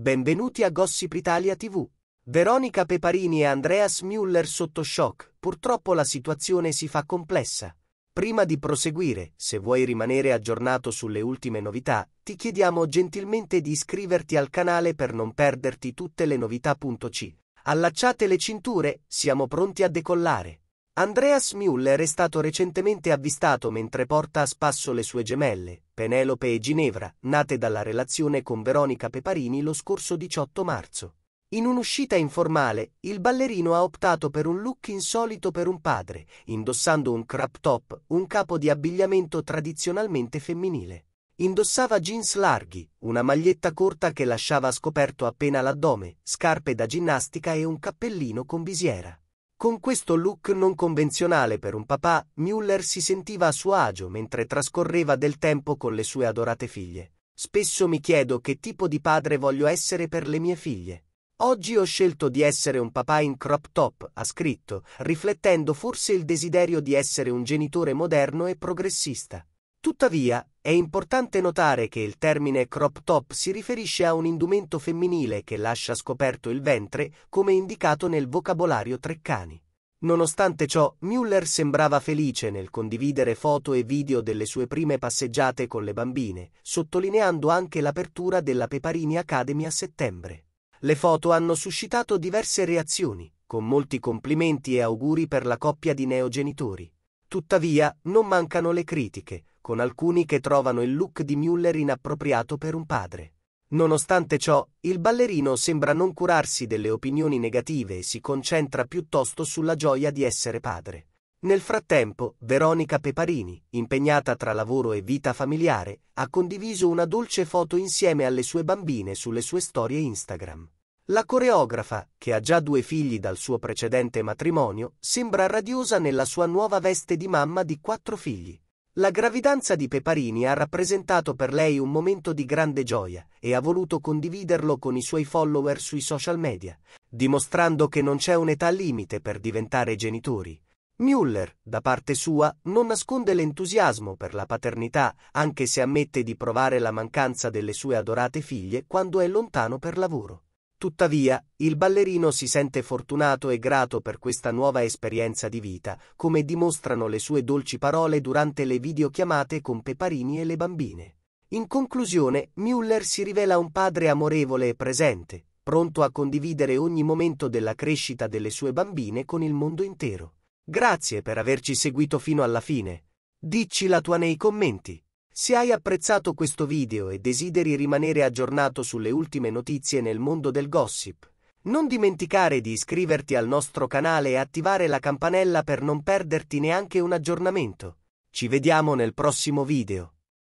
Benvenuti a Gossip Italia TV. Veronica Peparini e Andreas Müller sotto shock. Purtroppo la situazione si fa complessa. Prima di proseguire, se vuoi rimanere aggiornato sulle ultime novità, ti chiediamo gentilmente di iscriverti al canale per non perderti tutte le novità. C. Allacciate le cinture, siamo pronti a decollare. Andreas Müller è stato recentemente avvistato mentre porta a spasso le sue gemelle, Penelope e Ginevra, nate dalla relazione con Veronica Peparini lo scorso 18 marzo. In un'uscita informale, il ballerino ha optato per un look insolito per un padre, indossando un crop top, un capo di abbigliamento tradizionalmente femminile. Indossava jeans larghi, una maglietta corta che lasciava scoperto appena l'addome, scarpe da ginnastica e un cappellino con visiera. Con questo look non convenzionale per un papà, Müller si sentiva a suo agio mentre trascorreva del tempo con le sue adorate figlie. Spesso mi chiedo che tipo di padre voglio essere per le mie figlie. Oggi ho scelto di essere un papà in crop top, ha scritto, riflettendo forse il desiderio di essere un genitore moderno e progressista. Tuttavia, è importante notare che il termine crop top si riferisce a un indumento femminile che lascia scoperto il ventre, come indicato nel vocabolario Treccani. Nonostante ciò, Müller sembrava felice nel condividere foto e video delle sue prime passeggiate con le bambine, sottolineando anche l'apertura della Peparini Academy a settembre. Le foto hanno suscitato diverse reazioni, con molti complimenti e auguri per la coppia di neogenitori. Tuttavia, non mancano le critiche, con alcuni che trovano il look di Müller inappropriato per un padre. Nonostante ciò, il ballerino sembra non curarsi delle opinioni negative e si concentra piuttosto sulla gioia di essere padre. Nel frattempo, Veronica Peparini, impegnata tra lavoro e vita familiare, ha condiviso una dolce foto insieme alle sue bambine sulle sue storie Instagram. La coreografa, che ha già due figli dal suo precedente matrimonio, sembra radiosa nella sua nuova veste di mamma di quattro figli. La gravidanza di Peparini ha rappresentato per lei un momento di grande gioia e ha voluto condividerlo con i suoi follower sui social media, dimostrando che non c'è un'età limite per diventare genitori. Mueller, da parte sua, non nasconde l'entusiasmo per la paternità, anche se ammette di provare la mancanza delle sue adorate figlie quando è lontano per lavoro. Tuttavia, il ballerino si sente fortunato e grato per questa nuova esperienza di vita, come dimostrano le sue dolci parole durante le videochiamate con Peparini e le bambine. In conclusione, Müller si rivela un padre amorevole e presente, pronto a condividere ogni momento della crescita delle sue bambine con il mondo intero. Grazie per averci seguito fino alla fine. Dicci la tua nei commenti. Se hai apprezzato questo video e desideri rimanere aggiornato sulle ultime notizie nel mondo del gossip, non dimenticare di iscriverti al nostro canale e attivare la campanella per non perderti neanche un aggiornamento. Ci vediamo nel prossimo video.